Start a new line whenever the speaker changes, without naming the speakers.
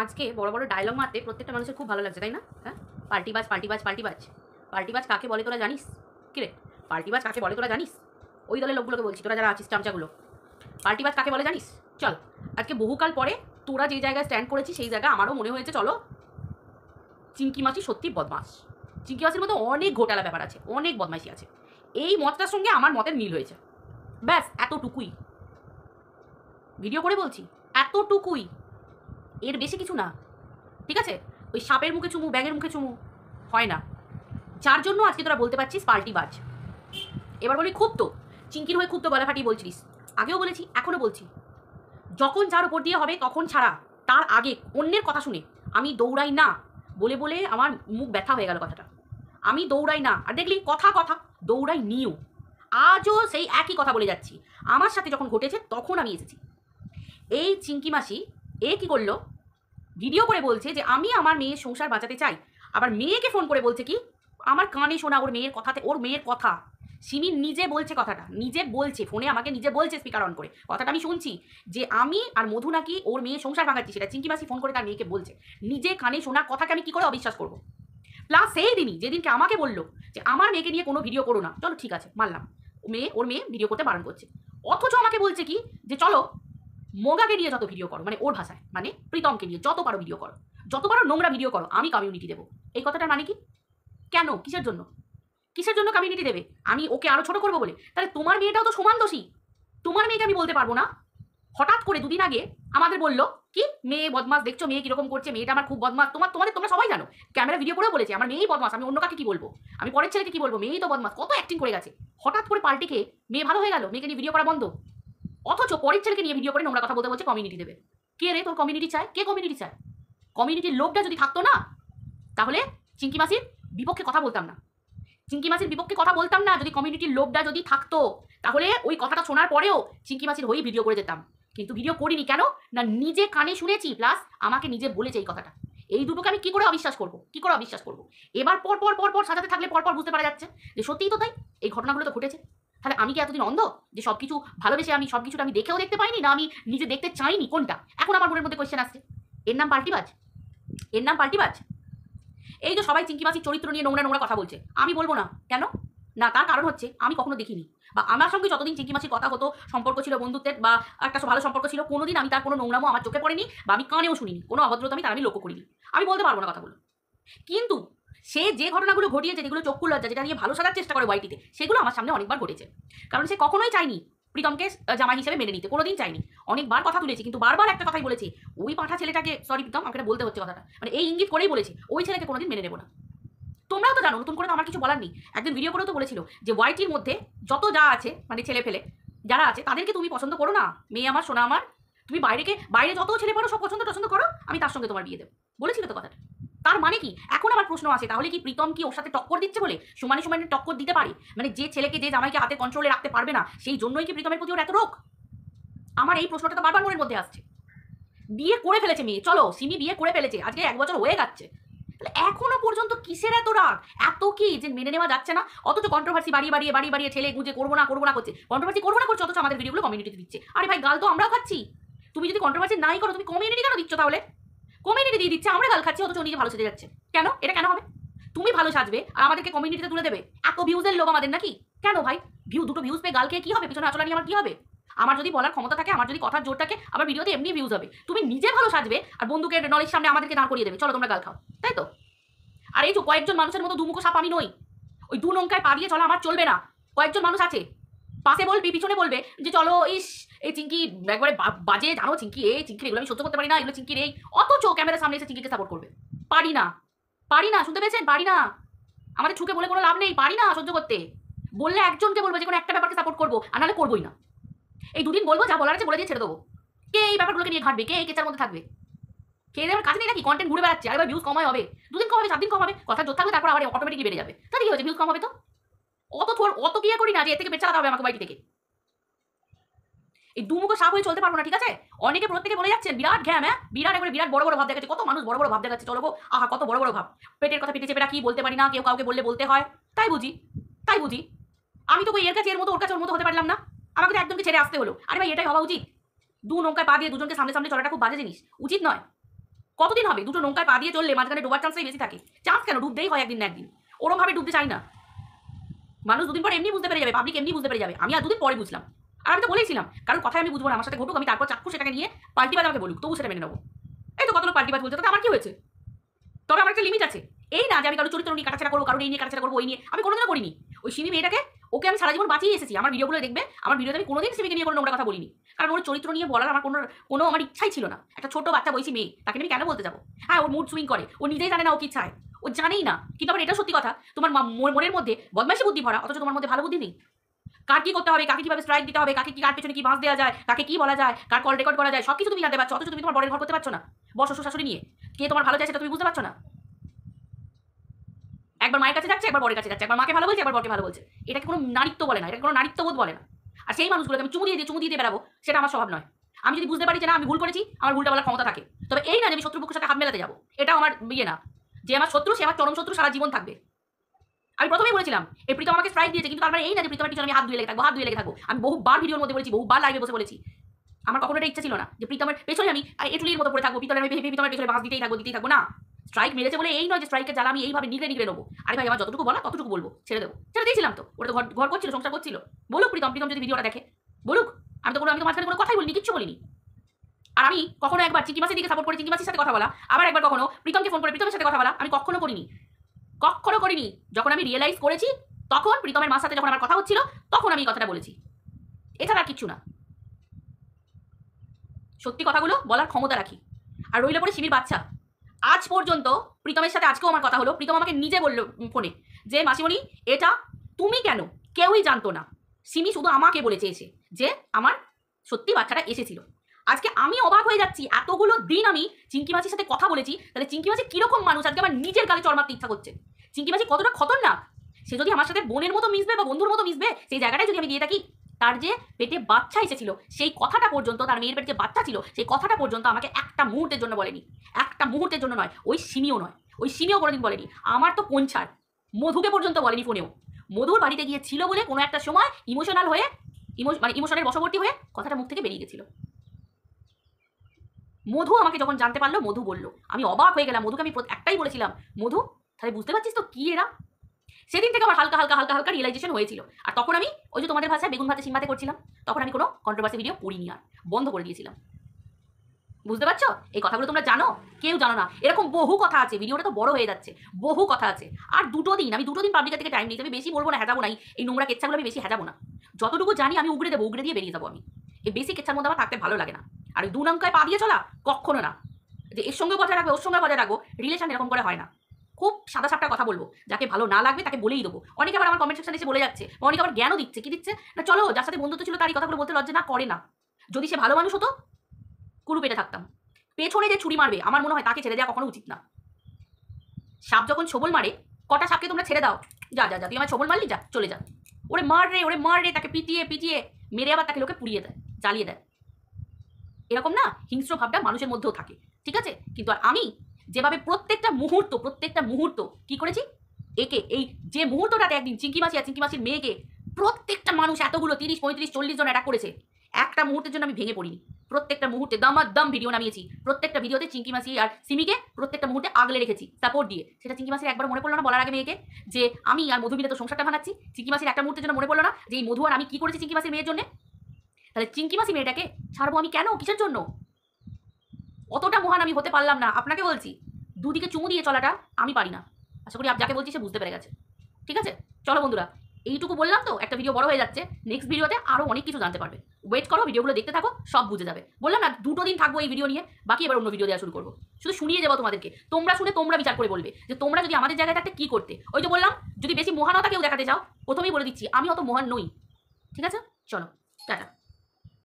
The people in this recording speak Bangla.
আজকে বড় বড় ডায়লগ মারতে প্রত্যেকটা মানুষের খুব ভালো লাগছে তাই না হ্যাঁ পাল্টিবাজ পাল্টিবাজ পাল্টিবাজ পাল্টিবাজ কাকে বলে তোরা জানিস কিরে পাল্টিবাজ কাকে বলে তোরা জানিস ওই দলের লোকগুলোকে বলছি তোরা যারা আছিস চামচাগুলো পাল্টিবাজ কাকে বলে জানিস চল আজকে বহুকাল পরে তোরা যে জায়গায় স্ট্যান্ড করেছিস সেই জায়গায় আমারও মনে হয়েছে চলো চিংকি মাছি সত্যি বদমাস চিংকি মাছির মধ্যে অনেক ঘোটালা ব্যাপার আছে অনেক বদমাশি আছে এই মতটার সঙ্গে আমার মতের মিল হয়েছে ব্যাস এতটুকুই ভিডিও করে বলছি এতটুকুই এর বেশি কিছু না ঠিক আছে ওই সাপের মুখে চুমু ব্যাগের মুখে চুমু হয় না যার জন্য আজকে তোরা বলতে পারছিস পাল্টি বাজ এবার বলি খুব তো চিঙ্কির হয়ে খুব তো গলা ফাটিয়ে বলছিস আগেও বলেছি এখনও বলছি যখন যার ওপর দিয়ে হবে তখন ছাড়া তার আগে অন্যের কথা শুনে আমি দৌড়াই না বলে বলে আমার মুখ ব্যথা হয়ে গেল কথাটা আমি দৌড়াই না আর দেখলি কথা কথা দৌড়াই নিও আজও সেই একই কথা বলে যাচ্ছি আমার সাথে যখন ঘটেছে তখন আমি এসেছি এই চিঙ্কি মাসি এ কী করলো ভিডিও করে বলছে যে আমি আমার মেয়ের সংসার বাঁচাতে চাই আবার মেয়েকে ফোন করে বলছে কি আমার কানে শোনা ওর মেয়ের কথাতে ওর মেয়ের কথা সিমি নিজে বলছে কথাটা নিজে বলছে ফোনে আমাকে নিজে বলছে স্পিকার অন করে কথাটা আমি শুনছি যে আমি আর মধু নাকি ওর মেয়ে সংসার ভাঙাচ্ছি সেটা চিঙ্কি মাসি ফোন করে তার মেয়েকে বলছে নিজে কানে শোনা কথাকে আমি কি করে অবিশ্বাস করবো প্লাস সেই দিনই যেদিনকে আমাকে বললো যে আমার মেয়েকে নিয়ে কোনো ভিডিও করো না চলো ঠিক আছে মানলাম মেয়ে ওর মেয়ে ভিডিও করতে বারণ করছে অথচ আমাকে বলছে কি যে চলো মোগাকে নিয়ে যত ভিডিও করো মানে ওর ভাষায় মানে প্রীতমকে নিয়ে যত পারো ভিডিও করো যত পারো নোংরা ভিডিও করো আমি কমিউনিটি দেবো এই কথাটার মানে কি কেন কিসের জন্য কিসের জন্য কমিউনিটি দেবে আমি ওকে আরও ছোট করবো বলে তাহলে তোমার মেয়েটাও তো সমান দোষী তোমার মেয়েকে আমি বলতে পারবো না হঠাৎ করে দুদিন আগে আমাদের বললো কি মেয়ে বদমাস দেখছো মেয়ে কীরকম করছে মেয়েটা আমার খুব বদমাস তোমার তোমাদের তোমরা সবাই জানো ক্যামেরা ভিডিও করেও বলেছে আমার মেয়েই বদমাস আমি অন্য কাকে কি বলবো আমি পরের ছেলেকে কি বলবো মেয়েই তো বদমাস কত অ্যাক্টিং করে গেছে হঠাৎ করে পাল্টে খেয়ে মেয়ে ভালো হয়ে গেল মেয়েকে নিয়ে ভিডিও করা বন্ধ অথচ পরের ছেলেকে নিয়ে ভিডিও করে নোংরা কথা বলতে বলছে কমিউনিটি দেবে কে রে তোর কমিউনিটি চায় কে কমিউনিটি চায় কমিউনিটির লোকটা যদি থাকতো না তাহলে চিঙ্কি মাসির বিপক্ষে কথা বলতাম না চিঙ্কি মাসির বিপক্ষে কথা বলতাম না যদি কমিউনিটির লোকটা যদি থাকতো তাহলে ওই কথাটা শোনার পরেও চিঙ্কি মাসির হয়েই ভিডিও করে যেতাম কিন্তু ভিডিও করিনি কেন না নিজে কানে শুনেছি প্লাস আমাকে নিজে বলেছে এই কথাটা এই দুটোকে আমি কী করে অবিশ্বাস করবো কি করে অবিশ্বাস করবো এবার পর পর পর পর সাজাতে থাকলে পর পর বুঝতে পারা যাচ্ছে যে সত্যিই তো তাই এই ঘটনাগুলো তো ঘটেছে তাহলে আমি কি এতদিন অন্ধ যে সব কিছু ভালোবেসে আমি সব কিছুটা আমি দেখেও দেখতে পাইনি না আমি নিজে দেখতে চাইনি কোনটা এখন আমার মনের মধ্যে কোয়েশ্চেন আসছে এর নাম পাল্টিবাজ এর নাম পাল্টিবাজ এই যে সবাই চিংকিমাসির চরিত্র নিয়ে নোংরা নোংরা কথা বলছে আমি বলবো না কেন না তার কারণ হচ্ছে আমি কখনো দেখিনি বা আমার সঙ্গে যতদিন চিংকি কথা হতো সম্পর্ক ছিল বন্ধুত্বের বা একটা ভালো সম্পর্ক ছিল কোনোদিন আমি তার কোনো নোংরামও আমার চোখে পড়েনি বা আমি কানেও শুনিনি কোনো অভদ্রতা আমি তার আমি লক্ষ্য করিনি আমি বলতে পারবো না কথাগুলো কিন্তু সে যে ঘটনাগুলো ঘটিয়েছে যেগুলো চক্ষু লজ্জা আচ্ছা, যেটা নিয়ে ভালো সাজার চেষ্টা করে ওয়াইটিতে সেগুলো আমার সামনে অনেকবার ঘটেছে কারণ সে কখনোই চায়নি প্রীতমকে জামাই হিসেবে মেনে নিতে কোনোদিন চাইনি অনেকবার কথা তুলেছি কিন্তু বারবার একটা কথাই বলেছি ওই পাঠা ছেলেটাকে সরি প্রীতম আমাকে বলতে হচ্ছে কথাটা মানে এই ইঙ্গিত করেই বলেছি ওই ছেলেকে কোনোদিন মেনে নেবো না তোমরাও তো জানো নতুন করে তো আমার কিছু বলার নেই একদিন ভিডিও করেও তো বলেছিল যে ওয়াইটির মধ্যে যত যা আছে মানে ছেলে ফেলে যারা আছে তাদেরকে তুমি পছন্দ করো না মেয়ে আমার সোনা আমার তুমি বাইরেকে বাইরে যত ছেলে পড়ো সব পছন্দ পছন্দ করো আমি তার সঙ্গে তোমার বিয়ে দেবো বলেছিল তো কথাটা তার মানে কি এখন আবার প্রশ্ন আছে তাহলে কি প্রীতম কি ওর সাথে টক্কর দিচ্ছে বলে সমানে সমানে টক্কর দিতে পারে মানে যে ছেলেকে যে জামাইকে হাতে কন্ট্রোলে রাখতে পারবে না সেই জন্যই কি প্রীতমের প্রতি ওর এত রোগ আমার এই প্রশ্নটা তো বারবার মনের মধ্যে আসছে বিয়ে করে ফেলেছে মেয়ে চলো সিমি বিয়ে করে ফেলেছে আজকে এক বছর হয়ে যাচ্ছে তাহলে এখনো পর্যন্ত কিসের এত রাগ এত কি যে মেনে নেওয়া যাচ্ছে না অথচ কন্ট্রোভার্সি বাড়িয়ে বাড়িয়ে বাড়ি বাড়িয়ে ছেলে গুঁজে করবো না করবো না করছে কন্ট্রোভার্সি করবো না করছে অথচ আমাদের ভিডিওগুলো কমিউনিটিতে দিচ্ছে আরে ভাই গাল তো আমরাও খাচ্ছি তুমি যদি কন্ট্রোভার্সি নাই করো তুমি কমিউনিটি কেন দিচ্ছ তাহলে কমিউনিটি দিয়ে দিচ্ছে আমরা গাল খাচ্ছি অথচ নিজে ভালো সেজে যাচ্ছে কেন এটা কেন হবে তুমি ভালো সাজবে আর আমাদেরকে কমিউনিটিতে তুলে দেবে এত ভিউজের লোক আমাদের নাকি কেন ভাই ভিউ দুটো ভিউজ পেয়ে গাল খেয়ে কী হবে পিছনে আচলানি আমার কী হবে আমার যদি বলার ক্ষমতা থাকে আমার যদি কথার জোর থাকে আমার ভিডিওতে এমনি ভিউজ হবে তুমি নিজে ভালো সাজবে আর বন্ধুকে নলেজ সামনে আমাদেরকে দাঁড় করিয়ে দেবে চলো তোমরা গাল খাও তাই তো আর এই যে কয়েকজন মানুষের মতো দুমুখো সাপ আমি নই ওই দু নৌকায় পা দিয়ে চলো আমার চলবে না কয়েকজন মানুষ আছে পাশে বলবি পিছনে বলবে যে চলো ইস এই চিঙ্কি একবারে বাজে জানো চিঙ্কি এই চিঙ্কি এগুলো আমি সহ্য করতে পারি না এগুলো চিঙ্কি এই অথচ ক্যামেরার সামনে এসে চিঙ্কিকে সাপোর্ট করবে পারি না পারি না শুনতে পেয়েছেন পারি না আমাদের ছুকে বলে কোনো লাভ নেই পারি না সহ্য করতে বললে একজনকে বলবো যে কোনো একটা ব্যাপারকে সাপোর্ট করবো আর নাহলে করবোই না এই দুদিন বলবো যা বলার আছে বলে দিয়ে ছেড়ে দেবো কে এই ব্যাপারগুলোকে নিয়ে ঘাটবে কে এই কেচার মধ্যে থাকবে খেয়ে দেওয়ার কাছে নেই নাকি কন্টেন্ট ঘুরে বেড়াচ্ছে আরে ভিউজ কম হবে দুদিন কম হবে সাতদিন দিন কম হবে কথা জোর থাকলে তারপর আবার অটোমেটিকলি বেড়ে যাবে তাহলে কি হয়েছে ভিউজ কম হবে তো অত থোর অত ক্লিয়ার করি না যে এর থেকে বেচাতে হবে আমাকে বাড়ি থেকে এই দুমুখো সাপ হয়ে চলতে পারবো না ঠিক আছে অনেকে প্রত্যেকে বলে যাচ্ছেন বিরাট ঘ্যাম হ্যাঁ বিরাট একবার বিরাট বড় বড় ভাব দেখাচ্ছে কত মানুষ বড় বড় ভাব দেখাচ্ছে চলো আহা কত বড় বড় ভাব পেটের কথা পেটে চেপেটা কি বলতে পারি না কেউ কাউকে বললে বলতে হয় তাই বুঝি তাই বুঝি আমি তো এর কাছে এর মতো ওর কাছে ওর মতো হতে পারলাম না আমাকে তো একদমকে ছেড়ে আসতে হলো আরে ভাই এটাই হওয়া উচিত দু নৌকায় পা দিয়ে দুজনকে সামনে সামনে চলাটা খুব বাজে জিনিস উচিত নয় কতদিন হবে দুটো নৌকায় পা দিয়ে চললে মাঝখানে ডোবার চান্সটাই বেশি থাকে চান্স কেন ডুবতেই হয় একদিন না একদিন ওরমভাবে ডুবতে চাই না মানুষ দুদিন পর এমনি বুঝতে পেরে যাবে পাবলিক এমনি বুঝতে পেরে যাবে আমি আর দুদিন পরে বুঝলাম আর আমি তো বলেছিলাম কারণ কথায় আমি বুঝবো না আমার সাথে ঘটুক আমি তারপর চাকু সেটাকে নিয়ে পাল্টিবাজ আমাকে বলুক তবু সেটা মেনে নেবো এই তো কতগুলো পার্টি পাল্টিবাজ বলছে তাতে আমার কি হয়েছে তবে আমার একটা লিমিট আছে এই না যে আমি কারো চরিত্র নিয়ে কাটাছাড়া করবো কারণ এই নিয়ে কাটাছাড়া করবো ওই নিয়ে আমি কোনোদিনও করিনি ওই সিমি মেয়েটাকে ওকে আমি সারা জীবন বাঁচিয়ে এসেছি আমার ভিডিওগুলো দেখবে আমার ভিডিওতে আমি কোনোদিন সিমিকে নিয়ে কোনো নোংরা কথা বলিনি কারণ ওর চরিত্র নিয়ে বলার আমার কোনো কোনো আমার ইচ্ছাই ছিল না একটা ছোট বাচ্চা বইছি মেয়ে তাকে আমি কেন বলতে যাবো হ্যাঁ ওর মুড সুইং করে ও নিজেই জানে না ও কি চায় ও জানেই না কিন্তু আমার এটা সত্যি কথা তোমার মনের মধ্যে বদমাইশি বুদ্ধি ভরা অথচ তোমার মধ্যে ভালো বুদ্ধি নেই কার কি করতে হবে কাকে কিভাবে স্ট্রাইক দিতে হবে কাকে কি কার পেছনে কি বাঁশ দেওয়া যায় কাকে কি বলা যায় কার কল রেকর্ড করা যায় সব কিছু তুমি জানতে পারছো অথচ তুমি তোমার বড়ের ঘর করতে পারছো না বড় শ্বশুর শাশুড়ি নিয়ে কে তোমার ভালো চাইছে সেটা তুমি বুঝতে পারছো না একবার মায়ের কাছে যাচ্ছে একবার বড়ের কাছে যাচ্ছে একবার মাকে ভালো বলছে একবার বড়কে ভালো বলছে এটাকে কোনো নারীত্ব বলে না এটা কোনো বোধ বলে না আর সেই মানুষগুলোকে আমি চুমু দিয়ে দিয়ে চুমু দিয়ে বেড়াবো সেটা আমার স্বভাব নয় আমি যদি বুঝতে পারি যে না আমি ভুল করেছি আমার ভুলটা বলার ক্ষমতা থাকে তবে এই না যে আমি শত্রুপক্ষের সাথে হাত মেলাতে যাবো এটা আমার ইয়ে না যে আমার শত্রু সে আমার চরম শত্রু সারা জীবন থাকবে আমি প্রথমেই বলেছিলাম এই প্রীতম আমাকে স্ট্রাইক দিয়েছে কিন্তু তারপরে মানে এই না যে প্রীতমের পিছনে আমি হাত ধুয়ে লেগে থাকবো হাত ধুয়ে লেগে থাকবো আমি বহুবার ভিডিওর মধ্যে বলেছি বহুবার লাইভে বসে বলেছি আমার কখনো এটা ইচ্ছা ছিল না যে প্রীতমের পেছনে আমি এটুলির মতো পড়ে থাকবো প্রীতমের আমি প্রীতমের পিছনে বাস দিতেই থাকবো দিতেই থাকবো না স্ট্রাইক মেরেছে বলে এই নয় যে স্ট্রাইকের জ্বালা আমি এইভাবে নিগড়ে নিগড়ে নেবো আরে ভাই আমার যতটুকু বলা ততটুকু বলবো ছেড়ে দেবো ছেড়ে দিয়েছিলাম তো ওটা ঘর ঘর করছিল সংসার করছিল বলুক প্রীতম প্রীতম যদি ভিডিওটা দেখে বলুক আমি তো কোনো আমি তো মাঝখানে কোনো কথাই বলিনি কিচ্ছু বলিনি আর আমি কখনো একবার চিকি দিকে সাপোর্ট করে চিকি সাথে কথা বলা আবার একবার কখনো প্রীতমকে ফোন করে প্রীতমের সাথে কথা বলা আমি কখনো করিনি কখনো করিনি যখন আমি রিয়েলাইজ করেছি তখন প্রীতমের মার সাথে যখন আমার কথা হচ্ছিল তখন আমি কথাটা বলেছি এছাড়া কিছু না সত্যি কথাগুলো বলার ক্ষমতা রাখি আর রইল পরে শিবির বাচ্চা আজ পর্যন্ত প্রীতমের সাথে আজকেও আমার কথা হলো প্রীতম আমাকে নিজে বললো ফোনে যে মাসিমণি এটা তুমি কেন কেউই জানতো না সিমি শুধু আমাকে বলেছে এসে যে আমার সত্যি বাচ্চাটা এসেছিল আজকে আমি অবাক হয়ে যাচ্ছি এতগুলো দিন আমি চিংকি মাছির সাথে কথা বলেছি তাহলে চিংকি মাছি কিরকম মানুষ আজকে আমার নিজের কালে মারতে ইচ্ছা করছে চিংকি মাছি কতটা খতরনাক সে যদি আমার সাথে বোনের মতো মিশবে বা বন্ধুর মতো মিশবে সেই জায়গাটায় যদি আমি গিয়ে থাকি তার যে পেটে বাচ্চা এসেছিল সেই কথাটা পর্যন্ত তার মেয়ের পেটে যে বাচ্চা ছিল সেই কথাটা পর্যন্ত আমাকে একটা মুহূর্তের জন্য বলেনি একটা মুহূর্তের জন্য নয় ওই সিমিও নয় ওই সিমিও কোনোদিন বলেনি আমার তো পঞ্ছার মধুকে পর্যন্ত বলেনি ফোনেও মধুর বাড়িতে গিয়েছিল বলে কোনো একটা সময় ইমোশনাল হয়ে ইমো মানে ইমোশনের বশবর্তী হয়ে কথাটা মুখ থেকে বেরিয়ে গেছিলো মধু আমাকে যখন জানতে পারলো মধু বলল আমি অবাক হয়ে গেলাম মধুকে আমি একটাই বলেছিলাম মধু তাহলে বুঝতে পারছিস তো কি এরা সেদিন থেকে আমার হালকা হালকা হালকা হালকা রিয়েলাইজেশন হয়েছিল আর তখন আমি ওই যে তোমাদের ভাষায় বেগুন ভাতে সিমাতে করছিলাম তখন আমি কোনো কন্ট্রোভার্সি ভিডিও করিনি আর বন্ধ করে দিয়েছিলাম বুঝতে পারছো এই কথাগুলো তোমরা জানো কেউ জানো না এরকম বহু কথা আছে ভিডিওটা তো বড় হয়ে যাচ্ছে বহু কথা আছে আর দুটো দিন আমি দুটো দিন পাবলিকের থেকে টাইম নিয়েছি আমি বেশি বলবো না হেজাবো নাই এই নোংরা কেচ্ছাগুলো আমি বেশি হেজাবো না যতটুকু জানি আমি উগড়ে দেবো উগড়ে দিয়ে বেরিয়ে যাবো আমি এই বেশি কেচ্ছার মধ্যে আমার থাকতে ভালো লাগে না আর ওই দু লঙ্কায় পা দিয়ে চলা কখনো না যে এর সঙ্গে বজায় রাখবে ওর সঙ্গে বজায় রাখবো রিলেশন এরকম করে হয় না খুব সাদা সাপটা কথা বলবো যাকে ভালো না লাগবে তাকে বলেই দেবো অনেকে আবার আমার কমেন্ট সেকশন এসে বলে যাচ্ছে অনেকে আবার জ্ঞানও দিচ্ছে কি দিচ্ছে না চলো যার সাথে বন্ধুত্ব ছিল তারই কথাগুলো বলতে লজ্জা না করে না যদি সে ভালো মানুষ হতো কুরু পেটে থাকতাম পেছনে যে ছুরি মারবে আমার মনে হয় তাকে ছেড়ে দেওয়া কখনো উচিত না সাপ যখন ছবল মারে কটা সাপকে তোমরা ছেড়ে দাও যা যা যা তুই আমার ছবল মারলি যা চলে যা ওরে মার রে ওরে মার রে তাকে পিটিয়ে পিটিয়ে মেরে আবার তাকে লোকে পুড়িয়ে দেয় জ্বালিয়ে দেয় এরকম না হিংস্র ভাবটা মানুষের মধ্যেও থাকে ঠিক আছে কিন্তু আর আমি যেভাবে প্রত্যেকটা মুহূর্ত প্রত্যেকটা মুহূর্ত কি করেছি একে এই যে মুহূর্তটাতে একদিন চিঙ্কি মাসি আর চিঙ্কি মাসির মেয়েকে প্রত্যেকটা মানুষ এতগুলো তিরিশ পঁয়ত্রিশ চল্লিশ জন অ্যাটাক করেছে একটা মুহূর্তের জন্য আমি ভেঙে পড়িনি প্রত্যেকটা মুহূর্তে দামার দম ভিডিও নামিয়েছি প্রত্যেকটা ভিডিওতে চিঙ্কি মাসি আর সিমিকে প্রত্যেকটা মুহূর্তে আগলে রেখেছি সাপোর্ট দিয়ে সেটা চিঙ্কি মাসির একবার মনে পড়লো না বলার আগে মেয়েকে যে আমি আর মধু তো সংসারটা ভাঙাচ্ছি চিঙ্কি মাসির একটা মুহূর্তের জন্য মনে পড়লো না যে এই মধু আর আমি কি করেছি চিঙ্কি মাসির মেয়ের জন্য তাহলে চিংকি মাসি মেয়েটাকে ছাড়বো আমি কেন কিসের জন্য অতটা মহান আমি হতে পারলাম না আপনাকে বলছি দুদিকে চুমু দিয়ে চলাটা আমি পারি না আশা করি আপ যাকে বলছি সে বুঝতে পেরে গেছে ঠিক আছে চলো বন্ধুরা এইটুকু বললাম তো একটা ভিডিও বড় হয়ে যাচ্ছে নেক্সট ভিডিওতে আরও অনেক কিছু জানতে পারবে ওয়েট করো ভিডিওগুলো দেখতে থাকো সব বুঝে যাবে বললাম না দুটো দিন থাকবো এই ভিডিও নিয়ে বাকি এবার অন্য ভিডিও দেওয়া শুরু করবো শুধু শুনিয়ে যাবো তোমাদেরকে তোমরা শুনে তোমরা বিচার করে বলবে যে তোমরা যদি আমাদের জায়গায় থাকতে কী করতে ওই যে বললাম যদি বেশি মহানতা কেউ দেখাতে চাও প্রথমেই বলে দিচ্ছি আমি অত মহান নই ঠিক আছে চলো টাটা